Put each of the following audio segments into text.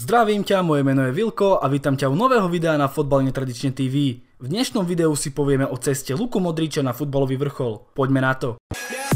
Zdravím ťa, moje meno je Vilko a vítam ťa u nového videa na Fotbal netradične TV. V dnešnom videu si povieme o ceste Luku Modriča na futbalový vrchol. Poďme na to. Yeah!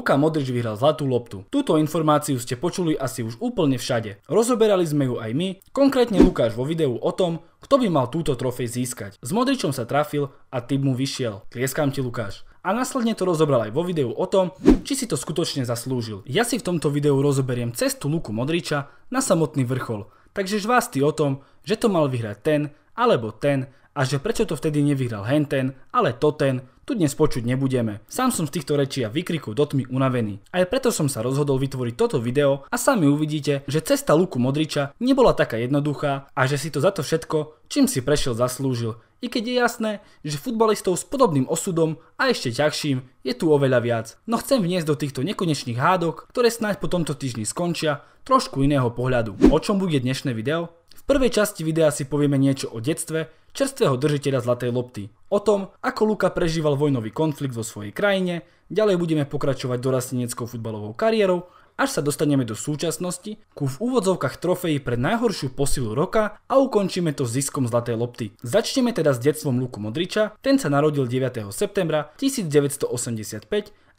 Luka Modrič vyhral zlatú loptu. Túto informáciu ste počuli asi už úplne všade. Rozoberali sme ju aj my, konkrétne Lukáš vo videu o tom, kto by mal túto trofej získať. S Modričom sa trafil a typ mu vyšiel. Klieskám ti Lukáš a následne to rozobral aj vo videu o tom, či si to skutočne zaslúžil. Ja si v tomto videu rozoberiem cestu Luku Modriča na samotný vrchol, takže žvásty o tom, že to mal vyhrať ten alebo ten a že prečo to vtedy nevyhral henten, ale to ten tu dnes počuť nebudeme. Sám som z týchto rečí a vykrikov do tmy unavený. Aj preto som sa rozhodol vytvoriť toto video a sami uvidíte, že cesta Luku Modriča nebola taká jednoduchá a že si to za to všetko, čím si prešiel, zaslúžil. I keď je jasné, že futbalistov s podobným osudom a ešte ťažším je tu oveľa viac. No chcem vniesť do týchto nekonečných hádok, ktoré snáď po tomto týždni skončia, trošku iného pohľadu. O čom bude dnešné video? V prvej časti videa si povieme niečo o detstve, čerstvého držiteľa Zlatej lopty. O tom, ako Luka prežíval vojnový konflikt vo svojej krajine, ďalej budeme pokračovať dorasteneckou futbalovou kariérou, až sa dostaneme do súčasnosti, ku v úvodzovkách trofeji pre najhoršiu posilu roka a ukončíme to ziskom Zlatej lopty. Začneme teda s detstvom Luku Modriča, ten sa narodil 9. septembra 1985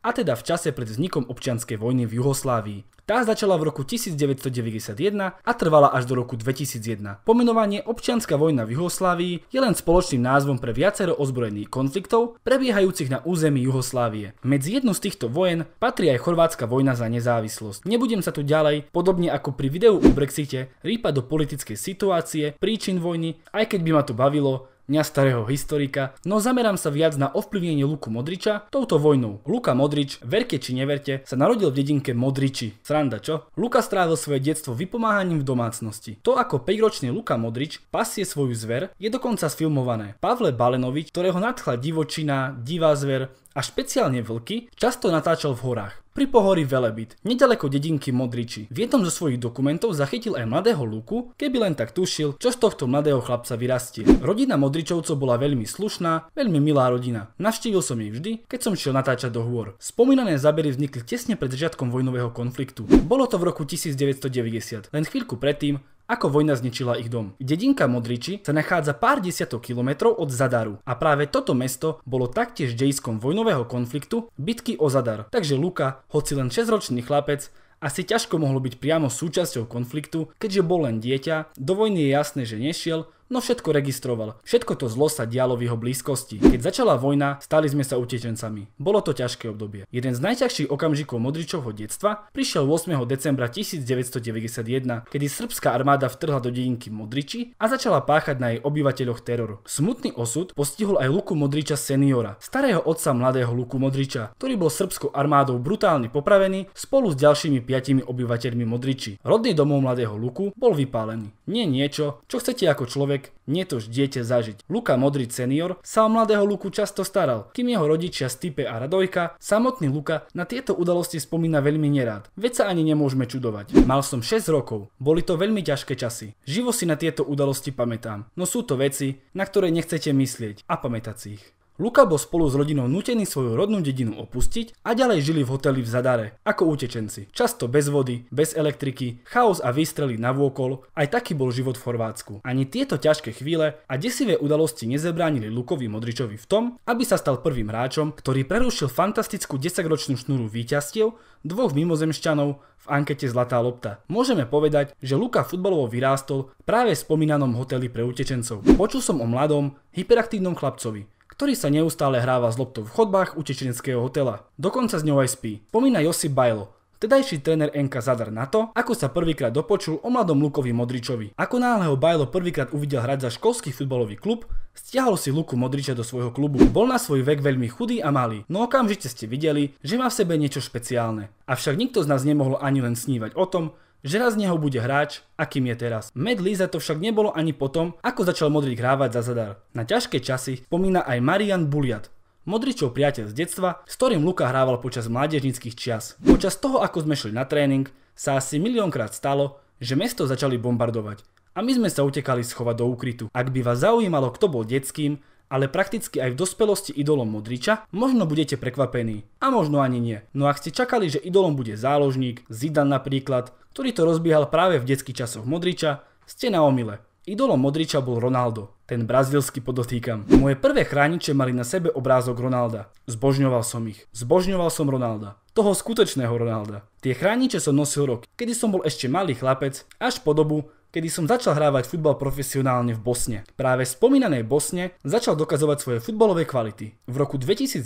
a teda v čase pred vznikom občianskej vojny v Juhoslávii. Tá začala v roku 1991 a trvala až do roku 2001. Pomenovanie občianská vojna v Juhoslávii je len spoločným názvom pre viacero ozbrojených konfliktov prebiehajúcich na území Juhoslávie. Medzi jednu z týchto vojen patrí aj chorvátska vojna za nezávislosť. Nebudem sa tu ďalej, podobne ako pri videu o Brexite, rýpať do politickej situácie, príčin vojny, aj keď by ma to bavilo, mňa starého historika, no zamerám sa viac na ovplyvnenie Luku Modriča touto vojnou. Luka Modrič, verke či neverte, sa narodil v dedinke Modriči. Sranda čo? Luka strávil svoje detstvo vypomáhaním v domácnosti. To ako 5-ročný Luka Modrič pasie svoju zver je dokonca sfilmované. Pavle Balenovič, ktorého nadchla divočina, divá zver, a špeciálne vlky často natáčal v horách. Pri pohorí Velebit, nedaleko dedinky Modriči, v jednom zo svojich dokumentov zachytil aj mladého Luku, keby len tak tušil, čo z tohto mladého chlapca vyrastie. Rodina Modričovcov bola veľmi slušná, veľmi milá rodina. Navštívil som ich vždy, keď som šiel natáčať do hôr. Spomínané zábery vznikli tesne pred začiatkom vojnového konfliktu. Bolo to v roku 1990, len chvíľku predtým, ako vojna zničila ich dom. Dedinka Modriči sa nachádza pár desiatok kilometrov od Zadaru a práve toto mesto bolo taktiež dejskom vojnového konfliktu bitky o Zadar. Takže Luka, hoci len 6-ročný chlapec, asi ťažko mohlo byť priamo súčasťou konfliktu, keďže bol len dieťa, do vojny je jasné, že nešiel, no všetko registroval. Všetko to zlo sa dialo v jeho blízkosti. Keď začala vojna, stali sme sa utečencami. Bolo to ťažké obdobie. Jeden z najťažších okamžikov Modričovho detstva prišiel 8. decembra 1991, kedy srbská armáda vtrhla do dedinky Modriči a začala páchať na jej obyvateľoch teror. Smutný osud postihol aj Luku Modriča seniora, starého otca mladého Luku Modriča, ktorý bol srbskou armádou brutálne popravený spolu s ďalšími piatimi obyvateľmi Modriči. Rodný domov mladého Luku bol vypálený. Nie niečo, čo chcete ako človek človek, netož dieťa zažiť. Luka Modrič senior sa o mladého Luku často staral, kým jeho rodičia Stipe a Radojka, samotný Luka na tieto udalosti spomína veľmi nerád. Veď sa ani nemôžeme čudovať. Mal som 6 rokov, boli to veľmi ťažké časy. Živo si na tieto udalosti pamätám, no sú to veci, na ktoré nechcete myslieť a pamätať si ich. Luka bol spolu s rodinou nutený svoju rodnú dedinu opustiť a ďalej žili v hoteli v Zadare, ako utečenci. Často bez vody, bez elektriky, chaos a výstrely na vôkol, aj taký bol život v Chorvátsku. Ani tieto ťažké chvíle a desivé udalosti nezebránili Lukovi Modričovi v tom, aby sa stal prvým hráčom, ktorý prerušil fantastickú 10-ročnú šnúru víťazstiev dvoch mimozemšťanov v ankete Zlatá lopta. Môžeme povedať, že Luka futbalovo vyrástol práve v spomínanom hoteli pre utečencov. Počul som o mladom, hyperaktívnom chlapcovi, ktorý sa neustále hráva z loptou v chodbách u čečenského hotela. Dokonca z ňou aj spí. Pomína Josip Bajlo, Tedajší tréner NK Zadar na to, ako sa prvýkrát dopočul o mladom Lukovi Modričovi. Ako náhle ho Bajlo prvýkrát uvidel hrať za školský futbalový klub, stiahol si Luku Modriča do svojho klubu. Bol na svoj vek veľmi chudý a malý, no okamžite ste videli, že má v sebe niečo špeciálne. Avšak nikto z nás nemohol ani len snívať o tom, že raz z neho bude hráč, akým je teraz. Med Lisa to však nebolo ani potom, ako začal Modrič hrávať za zadar. Na ťažké časy spomína aj Marian Buliat, Modričov priateľ z detstva, s ktorým Luka hrával počas mládežnických čias. Počas toho, ako sme šli na tréning, sa asi miliónkrát stalo, že mesto začali bombardovať a my sme sa utekali schovať do úkrytu. Ak by vás zaujímalo, kto bol detským ale prakticky aj v dospelosti idolom Modriča, možno budete prekvapení. A možno ani nie. No ak ste čakali, že idolom bude záložník, Zidan napríklad, ktorý to rozbiehal práve v detských časoch Modriča, ste na omyle. Idolom Modriča bol Ronaldo, ten brazilský podotýkam. Moje prvé chrániče mali na sebe obrázok Ronalda. Zbožňoval som ich. Zbožňoval som Ronalda. Toho skutočného Ronalda. Tie chrániče som nosil rok, kedy som bol ešte malý chlapec, až po dobu, kedy som začal hrávať futbal profesionálne v Bosne. Práve spomínanej Bosne začal dokazovať svoje futbalové kvality. V roku 2001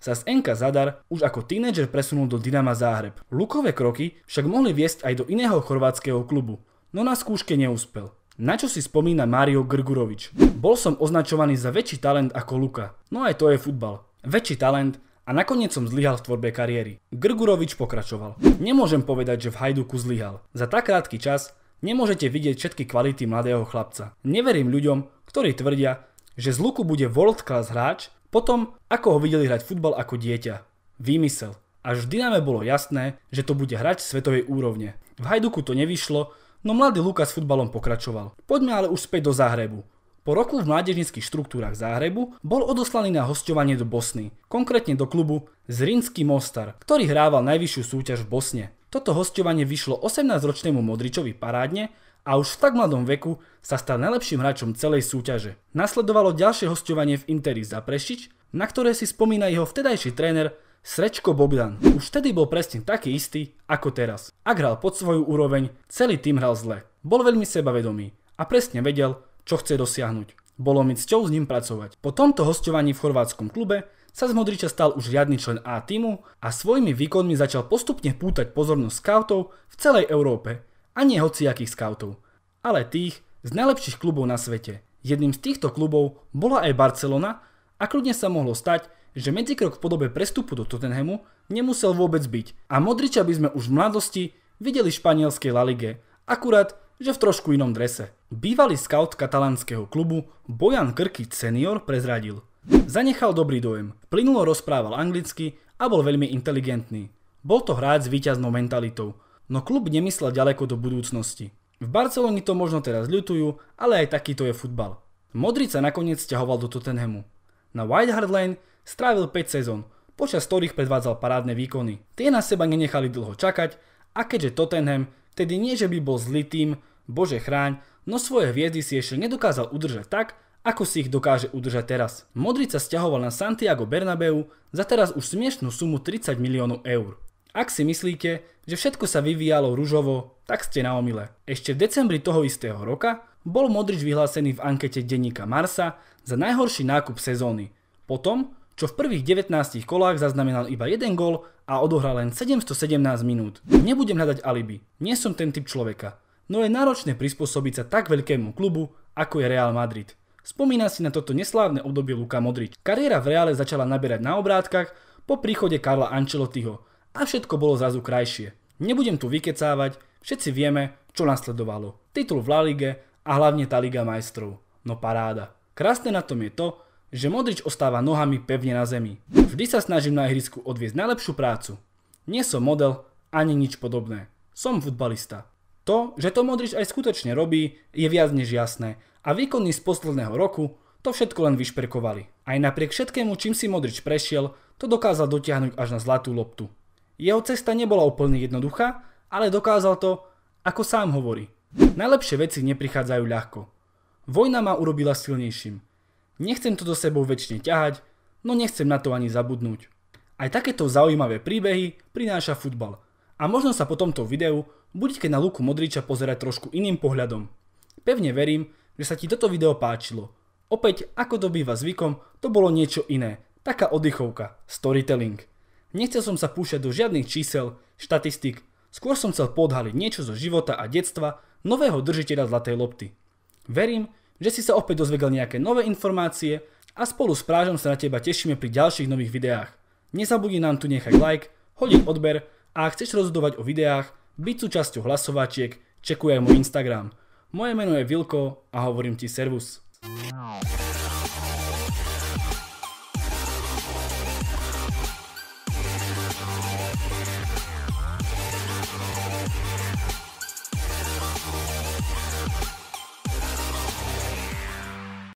sa z NK Zadar už ako tínedžer presunul do Dynama Záhreb. Lukové kroky však mohli viesť aj do iného chorvátskeho klubu, no na skúške neúspel. Na čo si spomína Mario Grgurovič? Bol som označovaný za väčší talent ako Luka. No aj to je futbal. Väčší talent a nakoniec som zlyhal v tvorbe kariéry. Grgurovič pokračoval. Nemôžem povedať, že v Hajduku zlyhal. Za tak krátky čas nemôžete vidieť všetky kvality mladého chlapca. Neverím ľuďom, ktorí tvrdia, že z Luku bude world class hráč tom, ako ho videli hrať futbal ako dieťa. Výmysel. Až v Dyname bolo jasné, že to bude hrať svetovej úrovne. V Hajduku to nevyšlo, no mladý Luka s futbalom pokračoval. Poďme ale už späť do Záhrebu. Po roku v mládežnických štruktúrach Záhrebu bol odoslaný na hostovanie do Bosny, konkrétne do klubu Zrinský Mostar, ktorý hrával najvyššiu súťaž v Bosne. Toto hostovanie vyšlo 18-ročnému Modričovi parádne a už v tak mladom veku sa stal najlepším hráčom celej súťaže. Nasledovalo ďalšie hostovanie v Interi za Prešič, na ktoré si spomína jeho vtedajší tréner Srečko Bogdan. Už vtedy bol presne taký istý ako teraz. Ak hral pod svoju úroveň, celý tým hral zle. Bol veľmi sebavedomý a presne vedel, čo chce dosiahnuť. Bolo mi cťou s ním pracovať. Po tomto hostovaní v chorvátskom klube sa z Modriča stal už riadny člen A týmu a svojimi výkonmi začal postupne pútať pozornosť scoutov v celej Európe. A nie hociakých scoutov, ale tých z najlepších klubov na svete. Jedným z týchto klubov bola aj Barcelona a kľudne sa mohlo stať, že medzikrok v podobe prestupu do Tottenhamu nemusel vôbec byť a Modriča by sme už v mladosti videli v španielskej La Ligue, akurát, že v trošku inom drese. Bývalý scout katalánskeho klubu Bojan Krkic senior prezradil. Zanechal dobrý dojem, plynulo rozprával anglicky a bol veľmi inteligentný. Bol to hráč s výťaznou mentalitou, no klub nemyslel ďaleko do budúcnosti. V Barcelóni to možno teraz ľutujú, ale aj takýto je futbal. Modric sa nakoniec ťahoval do Tottenhamu. Na White Hart Lane strávil 5 sezón, počas ktorých predvádzal parádne výkony. Tie na seba nenechali dlho čakať a keďže Tottenham tedy nie že by bol zlý tým, bože chráň, no svoje hviezdy si ešte nedokázal udržať tak, ako si ich dokáže udržať teraz? Modric sa stiahoval na Santiago Bernabeu za teraz už smiešnú sumu 30 miliónov eur. Ak si myslíte, že všetko sa vyvíjalo rúžovo, tak ste na omile. Ešte v decembri toho istého roka bol Modrič vyhlásený v ankete denníka Marsa za najhorší nákup sezóny. Potom, čo v prvých 19 kolách zaznamenal iba jeden gól a odohral len 717 minút. Nebudem hľadať alibi, nie som ten typ človeka, no je náročné prispôsobiť sa tak veľkému klubu, ako je Real Madrid. Spomína si na toto neslávne obdobie Luka Modrič. Kariéra v Reále začala naberať na obrátkach po príchode Karla Ancelottiho a všetko bolo zrazu krajšie. Nebudem tu vykecávať, všetci vieme, čo nasledovalo. Titul v La Lige a hlavne tá Liga majstrov. No paráda. Krásne na tom je to, že Modrič ostáva nohami pevne na zemi. Vždy sa snažím na ihrisku odviesť najlepšiu prácu. Nie som model ani nič podobné. Som futbalista. To, že to Modrič aj skutočne robí, je viac než jasné a výkony z posledného roku to všetko len vyšperkovali. Aj napriek všetkému, čím si Modrič prešiel, to dokázal dotiahnuť až na zlatú loptu. Jeho cesta nebola úplne jednoduchá, ale dokázal to, ako sám hovorí. Najlepšie veci neprichádzajú ľahko. Vojna ma urobila silnejším. Nechcem to do sebou väčšine ťahať, no nechcem na to ani zabudnúť. Aj takéto zaujímavé príbehy prináša futbal. A možno sa po tomto videu budete na Luku Modriča pozerať trošku iným pohľadom. Pevne verím, že sa ti toto video páčilo. Opäť, ako to býva zvykom, to bolo niečo iné. Taká oddychovka, storytelling. Nechcel som sa púšať do žiadnych čísel, štatistik, skôr som chcel podhaliť niečo zo života a detstva nového držiteľa zlatej lopty. Verím, že si sa opäť dozvedel nejaké nové informácie a spolu s Prážom sa na teba tešíme pri ďalších nových videách. Nezabudni nám tu nechať like, hodiť odber a ak chceš rozhodovať o videách, byť súčasťou hlasovačiek, čekuj aj môj Instagram. Moje meno je Vilko a hovorím ti servus.